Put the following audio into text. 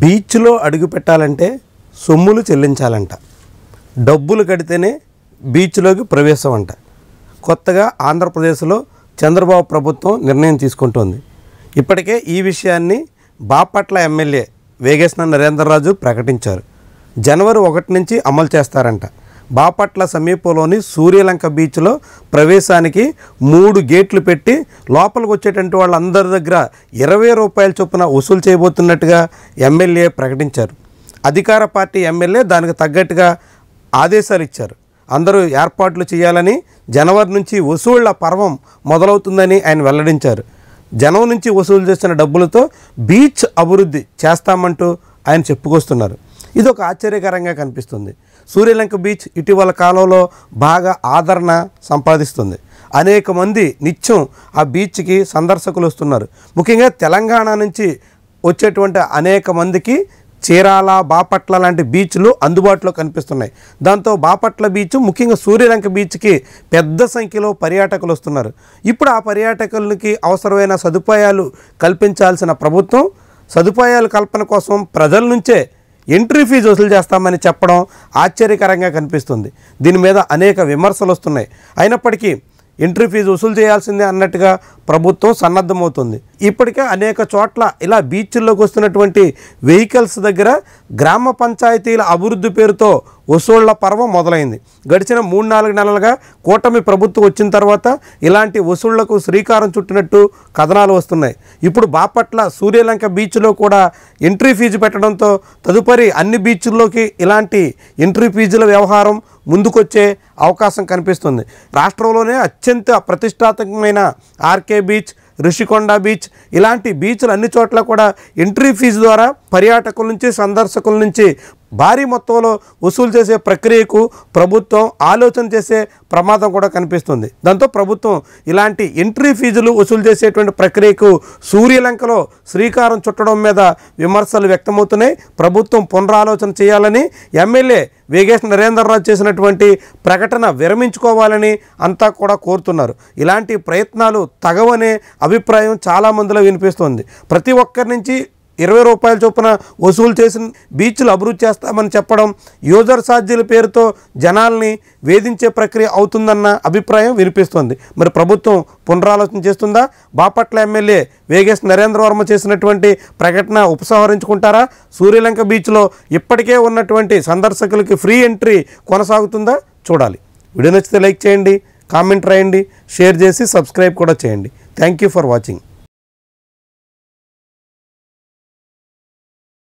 బీచ్లో అడుగు పెట్టాలంటే సొమ్ములు చెల్లించాలంట డబ్బులు కడితేనే బీచ్లోకి ప్రవేశం అంట కొత్తగా ఆంధ్రప్రదేశ్లో చంద్రబాబు ప్రభుత్వం నిర్ణయం తీసుకుంటోంది ఇప్పటికే ఈ విషయాన్ని బాపట్ల ఎమ్మెల్యే వేగేశ్న నరేంద్రరాజు ప్రకటించారు జనవరి ఒకటి నుంచి అమలు చేస్తారంట బాపట్ల సమీపంలోని సూర్యలంక బీచ్లో ప్రవేశానికి మూడు గేట్లు పెట్టి లోపలికి వచ్చేటువంటి వాళ్ళందరి దగ్గర ఇరవై రూపాయల చొప్పున వసూలు చేయబోతున్నట్టుగా ఎమ్మెల్యే ప్రకటించారు అధికార పార్టీ ఎమ్మెల్యే దానికి తగ్గట్టుగా ఆదేశాలు ఇచ్చారు అందరూ ఏర్పాట్లు చేయాలని జనవరి నుంచి వసూళ్ల పర్వం మొదలవుతుందని ఆయన వెల్లడించారు జనం నుంచి వసూలు చేసిన డబ్బులతో బీచ్ అభివృద్ధి చేస్తామంటూ ఆయన చెప్పుకొస్తున్నారు ఇది ఒక ఆశ్చర్యకరంగా కనిపిస్తుంది సూర్యలంక బీచ్ ఇటీవల కాలంలో బాగా ఆదరణ సంపాదిస్తుంది అనేక మంది నిత్యం ఆ బీచ్కి సందర్శకులు వస్తున్నారు ముఖ్యంగా తెలంగాణ నుంచి వచ్చేటువంటి అనేక మందికి చీరాల బాపట్ల లాంటి బీచ్లు అందుబాటులో కనిపిస్తున్నాయి దాంతో బాపట్ల బీచ్ ముఖ్యంగా సూర్యలంక బీచ్కి పెద్ద సంఖ్యలో పర్యాటకులు వస్తున్నారు ఇప్పుడు ఆ పర్యాటకులకి అవసరమైన సదుపాయాలు కల్పించాల్సిన ప్రభుత్వం సదుపాయాల కల్పన కోసం ప్రజల నుంచే ఎంట్రీ ఫీజు వసూలు చేస్తామని చెప్పడం ఆశ్చర్యకరంగా కనిపిస్తుంది దీని మీద అనేక విమర్శలు వస్తున్నాయి అయినప్పటికీ ఎంట్రీ ఫీజు వసూలు చేయాల్సిందే అన్నట్టుగా ప్రభుత్వం సన్నద్ధమవుతుంది ఇప్పటికే అనేక చోట్ల ఇలా బీచ్ల్లోకి వస్తున్నటువంటి వెహికల్స్ దగ్గర గ్రామ పంచాయతీల అభివృద్ధి పేరుతో వసూళ్ల పర్వం మొదలైంది గడిచిన మూడు నాలుగు నెలలుగా కూటమి ప్రభుత్వం వచ్చిన తర్వాత ఇలాంటి వసూళ్లకు శ్రీకారం చుట్టినట్టు కథనాలు వస్తున్నాయి ఇప్పుడు బాపట్ల సూర్యలంక బీచ్లో కూడా ఎంట్రీ ఫీజు పెట్టడంతో తదుపరి అన్ని బీచ్ల్లోకి ఇలాంటి ఎంట్రీ ఫీజుల వ్యవహారం ముందుకొచ్చే అవకాశం కనిపిస్తుంది రాష్ట్రంలోనే అత్యంత ప్రతిష్టాత్మకమైన ఆర్కే బీచ్ రుషికొండ బీచ్ ఇలాంటి బీచ్లు అన్ని చోట్ల కూడా ఎంట్రీ ఫీజు ద్వారా పర్యాటకుల నుంచి సందర్శకుల నుంచి భారీ మొత్తంలో వసూలు చేసే ప్రక్రియకు ప్రభుత్వం ఆలోచన చేసే ప్రమాదం కూడా కనిపిస్తుంది దాంతో ప్రభుత్వం ఇలాంటి ఎంట్రీ ఫీజులు వసూలు చేసేటువంటి ప్రక్రియకు సూర్యలంకలో శ్రీకారం చుట్టడం మీద విమర్శలు వ్యక్తమవుతున్నాయి ప్రభుత్వం పునరాలోచన చేయాలని ఎమ్మెల్యే వేగేష్ నరేందర్రాజు చేసినటువంటి ప్రకటన విరమించుకోవాలని అంతా కూడా కోరుతున్నారు ఇలాంటి ప్రయత్నాలు తగవనే అభిప్రాయం చాలామందిలో వినిపిస్తుంది ప్రతి ఒక్కరి నుంచి ఇరవై రూపాయల చొప్పున వసూలు చేసిన బీచ్లు అభివృద్ధి చేస్తామని చెప్పడం యూజర్ సాధ్యుల పేరుతో జనాల్ని వేధించే ప్రక్రియ అవుతుందన్న అభిప్రాయం వినిపిస్తోంది మరి ప్రభుత్వం పునరాలోచన చేస్తుందా బాపట్ల ఎమ్మెల్యే వేగేశ్ నరేంద్రవర్మ చేసినటువంటి ప్రకటన ఉపసంహరించుకుంటారా సూర్యలంక బీచ్లో ఇప్పటికే ఉన్నటువంటి సందర్శకులకి ఫ్రీ ఎంట్రీ కొనసాగుతుందా చూడాలి వీడియో నచ్చితే లైక్ చేయండి కామెంట్ రాయండి షేర్ చేసి సబ్స్క్రైబ్ కూడా చేయండి థ్యాంక్ యూ ఫర్ వాచింగ్